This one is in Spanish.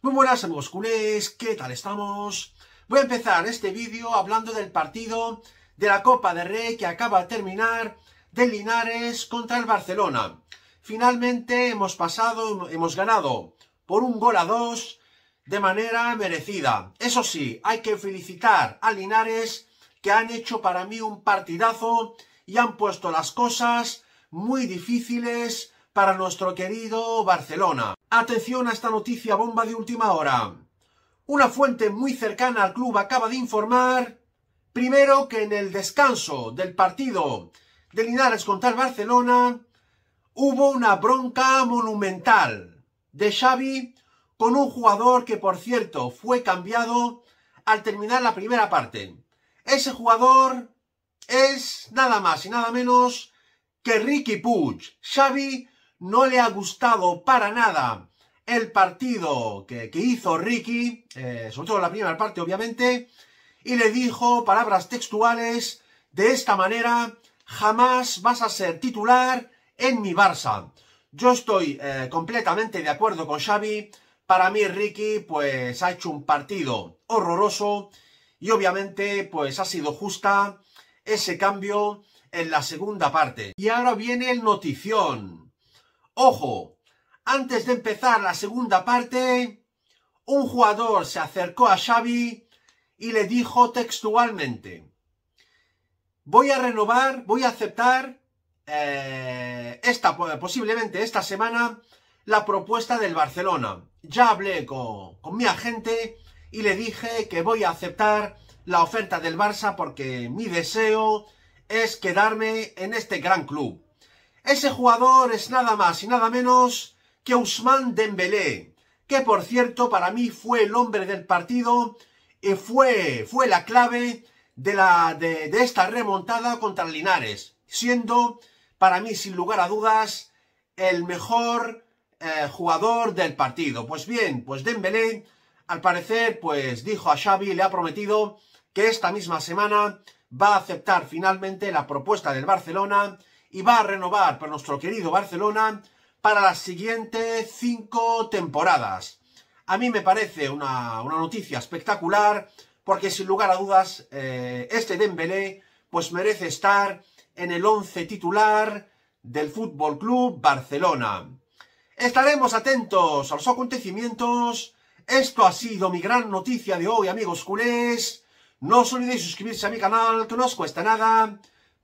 Muy buenas amigos culés, ¿qué tal estamos? Voy a empezar este vídeo hablando del partido de la Copa de Rey que acaba de terminar de Linares contra el Barcelona. Finalmente hemos pasado, hemos ganado por un gol a dos de manera merecida. Eso sí, hay que felicitar a Linares que han hecho para mí un partidazo y han puesto las cosas muy difíciles para nuestro querido Barcelona. Atención a esta noticia bomba de última hora. Una fuente muy cercana al club acaba de informar, primero, que en el descanso del partido de Linares contra el Barcelona hubo una bronca monumental de Xavi con un jugador que, por cierto, fue cambiado al terminar la primera parte. Ese jugador es nada más y nada menos que Ricky Puig. Xavi no le ha gustado para nada el partido que, hizo Ricky, eh, sobre todo la primera parte obviamente, y le dijo palabras textuales de esta manera, jamás vas a ser titular en mi Barça. Yo estoy eh, completamente de acuerdo con Xavi, para mí Ricky pues ha hecho un partido horroroso y obviamente pues ha sido justa ese cambio en la segunda parte. Y ahora viene el notición. Ojo, antes de empezar la segunda parte, un jugador se acercó a Xavi y le dijo textualmente, voy a renovar, voy a aceptar eh, esta, posiblemente esta semana la propuesta del Barcelona. Ya hablé con mi agente y le dije que voy a aceptar la oferta del Barça porque mi deseo es quedarme en este gran club. Ese jugador es nada más y nada menos que Usman Dembélé, que por cierto para mí fue el hombre del partido y fue, fue la clave de, la, de, esta remontada contra Linares, siendo para mí sin lugar a dudas el mejor eh, jugador del partido. Pues bien, pues Dembélé al parecer pues dijo a Xavi, le ha prometido que esta misma semana va a aceptar finalmente la propuesta del Barcelona y va a renovar por nuestro querido Barcelona para las siguientes cinco temporadas. A mí me parece una, noticia espectacular porque sin lugar a dudas eh, este Dembélé pues merece estar en el once titular del Fútbol Club Barcelona. Estaremos atentos a los acontecimientos. Esto ha sido mi gran noticia de hoy, amigos culés. No os olvidéis suscribirse a mi canal, que no os cuesta nada